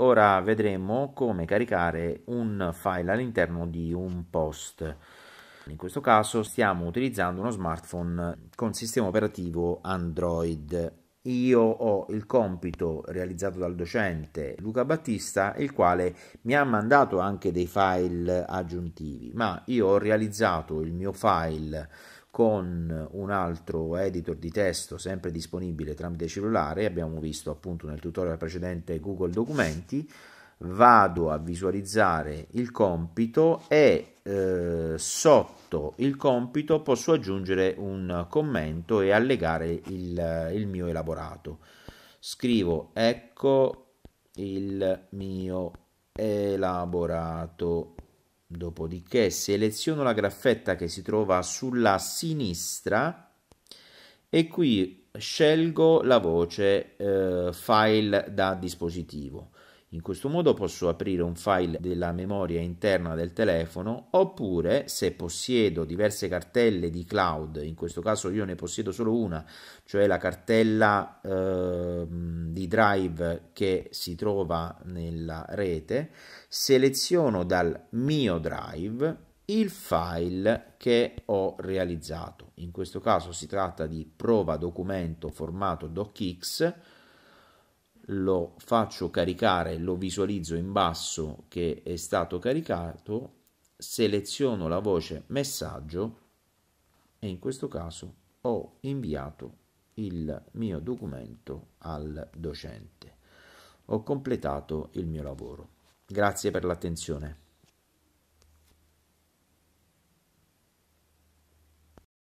Ora vedremo come caricare un file all'interno di un post. In questo caso stiamo utilizzando uno smartphone con sistema operativo Android. Io ho il compito realizzato dal docente Luca Battista, il quale mi ha mandato anche dei file aggiuntivi, ma io ho realizzato il mio file con un altro editor di testo sempre disponibile tramite cellulare, abbiamo visto appunto nel tutorial precedente Google Documenti, vado a visualizzare il compito e eh, sotto il compito posso aggiungere un commento e allegare il, il mio elaborato. Scrivo ecco il mio elaborato Dopodiché seleziono la graffetta che si trova sulla sinistra e qui scelgo la voce eh, file da dispositivo. In questo modo posso aprire un file della memoria interna del telefono oppure se possiedo diverse cartelle di cloud, in questo caso io ne possiedo solo una, cioè la cartella eh, di drive che si trova nella rete, seleziono dal mio drive il file che ho realizzato. In questo caso si tratta di prova documento formato docx lo faccio caricare, lo visualizzo in basso che è stato caricato, seleziono la voce messaggio e in questo caso ho inviato il mio documento al docente. Ho completato il mio lavoro. Grazie per l'attenzione.